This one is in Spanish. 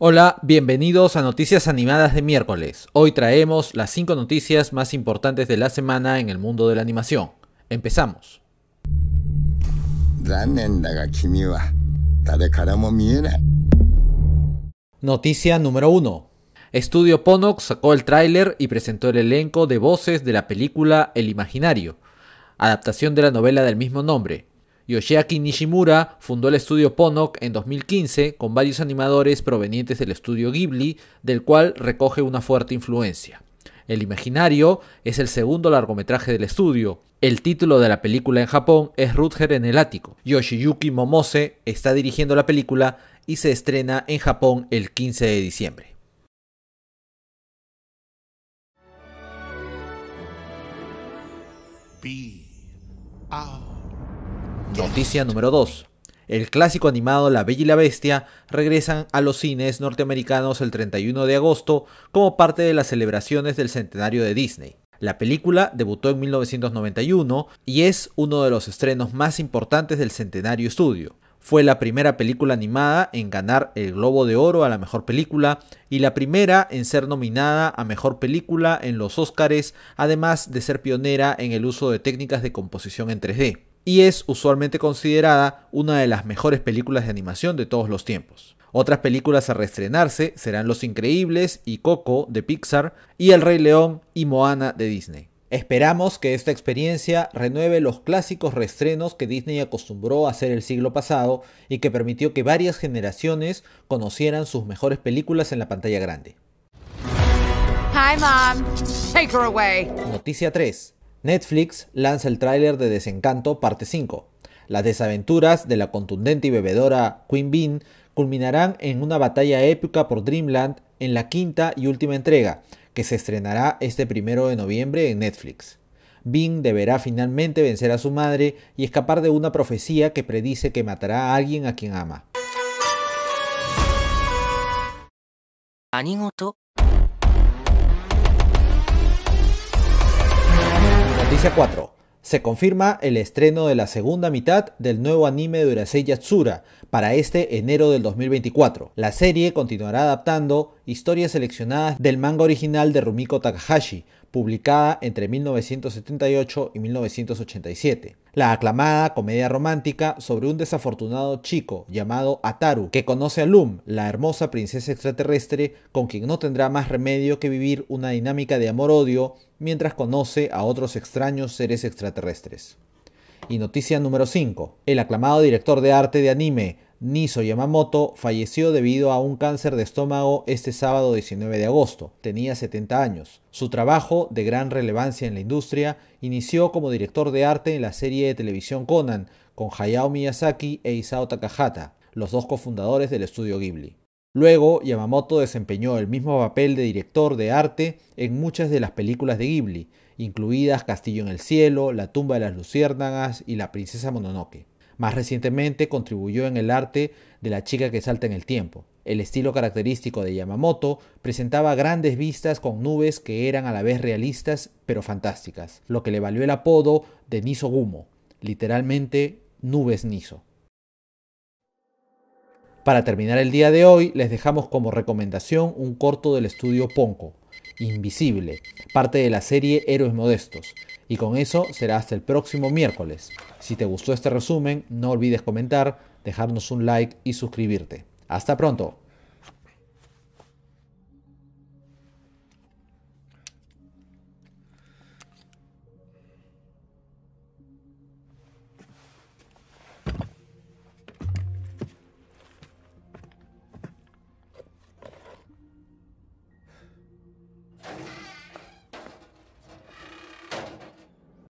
Hola, bienvenidos a Noticias Animadas de miércoles. Hoy traemos las 5 noticias más importantes de la semana en el mundo de la animación. Empezamos. Noticia número 1. Estudio Ponox sacó el tráiler y presentó el elenco de voces de la película El Imaginario, adaptación de la novela del mismo nombre, Yoshiaki Nishimura fundó el estudio Ponok en 2015 con varios animadores provenientes del estudio Ghibli, del cual recoge una fuerte influencia. El imaginario es el segundo largometraje del estudio. El título de la película en Japón es Rutger en el ático. Yoshiyuki Momose está dirigiendo la película y se estrena en Japón el 15 de diciembre. Noticia número 2. El clásico animado La Bella y la Bestia regresan a los cines norteamericanos el 31 de agosto como parte de las celebraciones del centenario de Disney. La película debutó en 1991 y es uno de los estrenos más importantes del Centenario estudio. Fue la primera película animada en ganar el Globo de Oro a la Mejor Película y la primera en ser nominada a Mejor Película en los Oscars además de ser pionera en el uso de técnicas de composición en 3D y es usualmente considerada una de las mejores películas de animación de todos los tiempos. Otras películas a reestrenarse serán Los Increíbles y Coco de Pixar y El Rey León y Moana de Disney. Esperamos que esta experiencia renueve los clásicos reestrenos que Disney acostumbró a hacer el siglo pasado y que permitió que varias generaciones conocieran sus mejores películas en la pantalla grande. Noticia 3. Netflix lanza el tráiler de Desencanto parte 5. Las desaventuras de la contundente y bebedora Queen Bean culminarán en una batalla épica por Dreamland en la quinta y última entrega, que se estrenará este primero de noviembre en Netflix. Bean deberá finalmente vencer a su madre y escapar de una profecía que predice que matará a alguien a quien ama. Noticia 4. Se confirma el estreno de la segunda mitad del nuevo anime de Urasei Yatsura para este enero del 2024. La serie continuará adaptando historias seleccionadas del manga original de Rumiko Takahashi, publicada entre 1978 y 1987. La aclamada comedia romántica sobre un desafortunado chico llamado Ataru, que conoce a Lum, la hermosa princesa extraterrestre con quien no tendrá más remedio que vivir una dinámica de amor-odio mientras conoce a otros extraños seres extraterrestres. Y noticia número 5. El aclamado director de arte de anime Niso Yamamoto falleció debido a un cáncer de estómago este sábado 19 de agosto. Tenía 70 años. Su trabajo, de gran relevancia en la industria, inició como director de arte en la serie de televisión Conan, con Hayao Miyazaki e Isao Takahata, los dos cofundadores del estudio Ghibli. Luego, Yamamoto desempeñó el mismo papel de director de arte en muchas de las películas de Ghibli, incluidas Castillo en el Cielo, La tumba de las Luciérnagas y La princesa Mononoke. Más recientemente contribuyó en el arte de la chica que salta en el tiempo. El estilo característico de Yamamoto presentaba grandes vistas con nubes que eran a la vez realistas pero fantásticas, lo que le valió el apodo de Niso Gumo, literalmente nubes Niso. Para terminar el día de hoy, les dejamos como recomendación un corto del estudio Ponco, Invisible, parte de la serie Héroes Modestos, y con eso será hasta el próximo miércoles. Si te gustó este resumen, no olvides comentar, dejarnos un like y suscribirte. Hasta pronto.